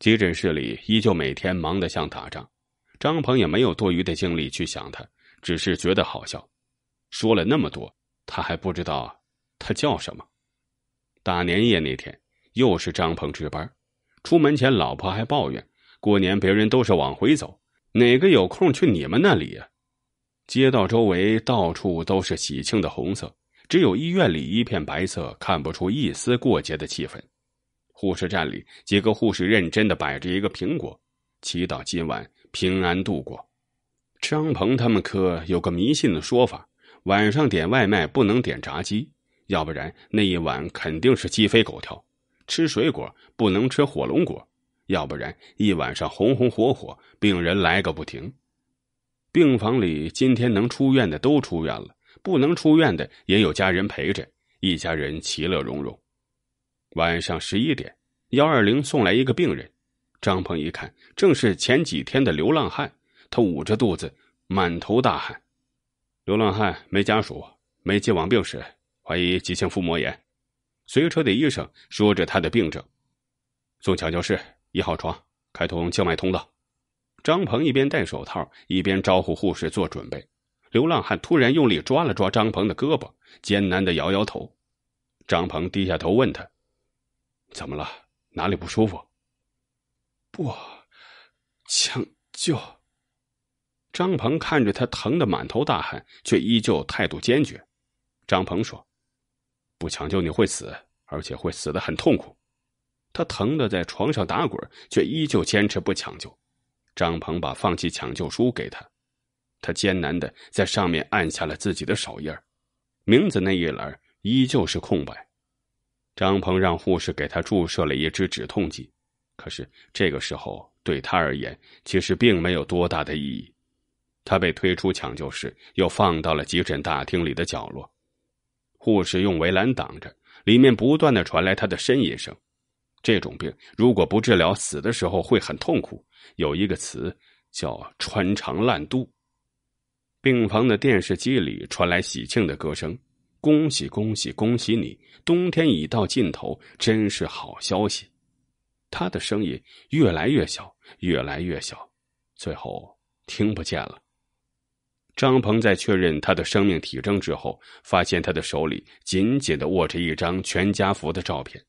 急诊室里依旧每天忙得像打仗，张鹏也没有多余的精力去想他，只是觉得好笑。说了那么多，他还不知道他叫什么。大年夜那天，又是张鹏值班。出门前，老婆还抱怨：过年别人都是往回走，哪个有空去你们那里呀？街道周围到处都是喜庆的红色，只有医院里一片白色，看不出一丝过节的气氛。护士站里，几个护士认真的摆着一个苹果，祈祷今晚平安度过。张鹏他们科有个迷信的说法：晚上点外卖不能点炸鸡，要不然那一晚肯定是鸡飞狗跳；吃水果不能吃火龙果，要不然一晚上红红火火，病人来个不停。病房里今天能出院的都出院了，不能出院的也有家人陪着，一家人其乐融融。晚上十一点，幺二零送来一个病人，张鹏一看，正是前几天的流浪汉。他捂着肚子，满头大汗。流浪汉没家属，没既往病史，怀疑急性腹膜炎。随车的医生说着他的病症，送抢救室一号床，开通静脉通道。张鹏一边戴手套，一边招呼护士做准备。流浪汉突然用力抓了抓张鹏的胳膊，艰难的摇摇头。张鹏低下头问他。怎么了？哪里不舒服？不，抢救。张鹏看着他，疼得满头大汗，却依旧态度坚决。张鹏说：“不抢救你会死，而且会死的很痛苦。”他疼得在床上打滚，却依旧坚持不抢救。张鹏把放弃抢救书给他，他艰难的在上面按下了自己的手印名字那一栏依旧是空白。张鹏让护士给他注射了一支止痛剂，可是这个时候对他而言其实并没有多大的意义。他被推出抢救室，又放到了急诊大厅里的角落，护士用围栏挡着，里面不断的传来他的呻吟声。这种病如果不治疗，死的时候会很痛苦。有一个词叫“穿肠烂肚”。病房的电视机里传来喜庆的歌声。恭喜恭喜恭喜你！冬天已到尽头，真是好消息。他的声音越来越小，越来越小，最后听不见了。张鹏在确认他的生命体征之后，发现他的手里紧紧的握着一张全家福的照片，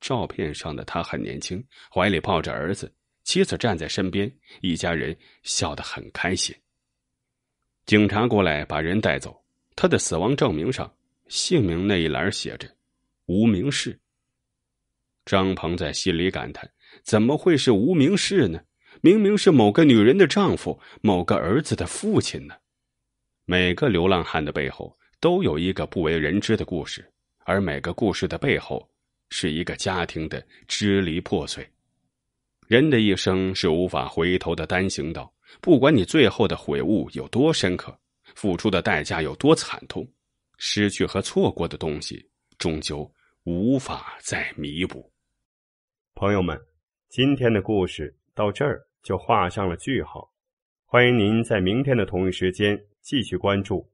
照片上的他很年轻，怀里抱着儿子，妻子站在身边，一家人笑得很开心。警察过来把人带走，他的死亡证明上。姓名那一栏写着“无名氏”。张鹏在心里感叹：“怎么会是无名氏呢？明明是某个女人的丈夫，某个儿子的父亲呢？”每个流浪汉的背后都有一个不为人知的故事，而每个故事的背后是一个家庭的支离破碎。人的一生是无法回头的单行道，不管你最后的悔悟有多深刻，付出的代价有多惨痛。失去和错过的东西，终究无法再弥补。朋友们，今天的故事到这儿就画上了句号。欢迎您在明天的同一时间继续关注。